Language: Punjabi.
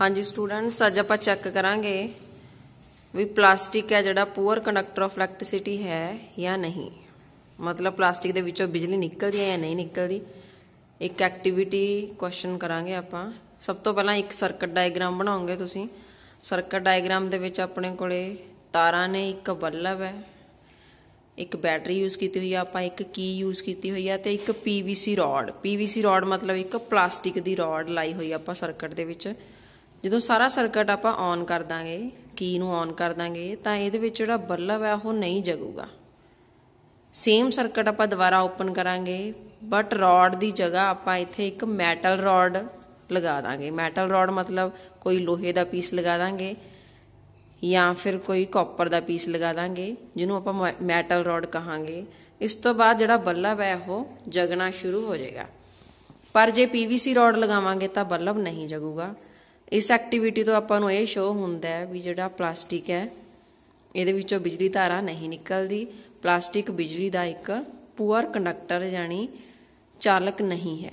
ਹਾਂਜੀ ਸਟੂਡੈਂਟਸ ਅੱਜ ਆਪਾਂ ਚੈੱਕ ਕਰਾਂਗੇ ਵੀ ਪਲਾਸਟਿਕ ਹੈ ਜਿਹੜਾ ਪੂਅਰ ਕੰਡਕਟਰ ਆਫ ਇਲੈਕਟ੍ਰਿਸਿਟੀ ਹੈ ਜਾਂ ਨਹੀਂ ਮਤਲਬ ਪਲਾਸਟਿਕ ਦੇ ਵਿੱਚੋਂ ਬਿਜਲੀ ਨਿਕਲਦੀ ਹੈ ਜਾਂ ਨਹੀਂ ਨਿਕਲਦੀ ਇੱਕ ਐਕਟੀਵਿਟੀ ਕੁਐਸਚਨ ਕਰਾਂਗੇ ਆਪਾਂ ਸਭ ਤੋਂ ਪਹਿਲਾਂ ਇੱਕ ਸਰਕਟ ਡਾਇਗਰਾਮ ਬਣਾਉਂਗੇ ਤੁਸੀਂ ਸਰਕਟ ਡਾਇਗਰਾਮ ਦੇ ਵਿੱਚ ਆਪਣੇ ਕੋਲੇ ਤਾਰਾਂ ਨੇ ਇੱਕ ਬੱਲਬ ਹੈ ਇੱਕ ਬੈਟਰੀ ਯੂਜ਼ ਕੀਤੀ ਹੋਈ ਆ ਆਪਾਂ ਇੱਕ ਕੀ ਯੂਜ਼ ਕੀਤੀ ਹੋਈ ਆ ਤੇ ਇੱਕ ਪੀਵੀਸੀ ਰੋਡ ਪੀਵੀਸੀ ਰੋਡ ਮਤਲਬ ਇੱਕ ਪਲਾਸਟਿਕ ਦੀ ਰੋਡ ਲਾਈ ਹੋਈ ਆਪਾਂ ਸਰਕਟ ਦੇ ਵਿੱਚ ਜਦੋਂ ਸਾਰਾ ਸਰਕਟ ਆਪਾਂ ਔਨ ਕਰ ਦਾਂਗੇ ਕੀ ਨੂੰ ਔਨ ਕਰ ਦਾਂਗੇ ਤਾਂ ਇਹਦੇ ਵਿੱਚ ਜਿਹੜਾ ਬੱਲਬ ਹੈ ਉਹ ਨਹੀਂ ਜਗੂਗਾ ਸੇਮ ਸਰਕਟ ਆਪਾਂ ਦੁਬਾਰਾ ਓਪਨ ਕਰਾਂਗੇ ਬਟ ਰੋਡ ਦੀ ਜਗ੍ਹਾ ਆਪਾਂ ਇੱਥੇ ਇੱਕ ਮੈਟਲ ਰੋਡ ਲਗਾ ਦਾਂਗੇ ਮੈਟਲ ਰੋਡ ਮਤਲਬ ਕੋਈ ਲੋਹੇ ਦਾ ਪੀਸ ਲਗਾ ਦਾਂਗੇ ਜਾਂ ਫਿਰ ਕੋਈ ਕਾਪਰ ਦਾ ਪੀਸ ਲਗਾ ਦਾਂਗੇ ਜਿਹਨੂੰ ਆਪਾਂ ਮੈਟਲ ਰੋਡ ਕਹਾਂਗੇ ਇਸ ਤੋਂ ਬਾਅਦ ਜਿਹੜਾ ਬੱਲਬ ਹੈ ਉਹ ਜਗਣਾ ਸ਼ੁਰੂ ਹੋ ਜਾਏਗਾ ਪਰ ਜੇ ਪੀਵੀਸੀ ਰੋਡ ਲਗਾਵਾਂਗੇ ਤਾਂ ਬੱਲਬ ਨਹੀਂ ਜਗੂਗਾ ਇਸ ਐਕਟੀਵਿਟੀ ਤੋਂ ਆਪਾਂ ਨੂੰ ਇਹ ਸ਼ੋ ਹੁੰਦਾ ਹੈ ਵੀ ਜਿਹੜਾ ਪਲਾਸਟਿਕ ਹੈ ਇਹਦੇ ਵਿੱਚੋਂ ਬਿਜਲੀ ਧਾਰਾ ਨਹੀਂ ਨਿਕਲਦੀ ਪਲਾਸਟਿਕ ਬਿਜਲੀ ਦਾ ਇੱਕ ਪੂਅਰ ਕੰਡਕਟਰ ਜਾਨੀ ਚਾਲਕ ਨਹੀਂ ਹੈ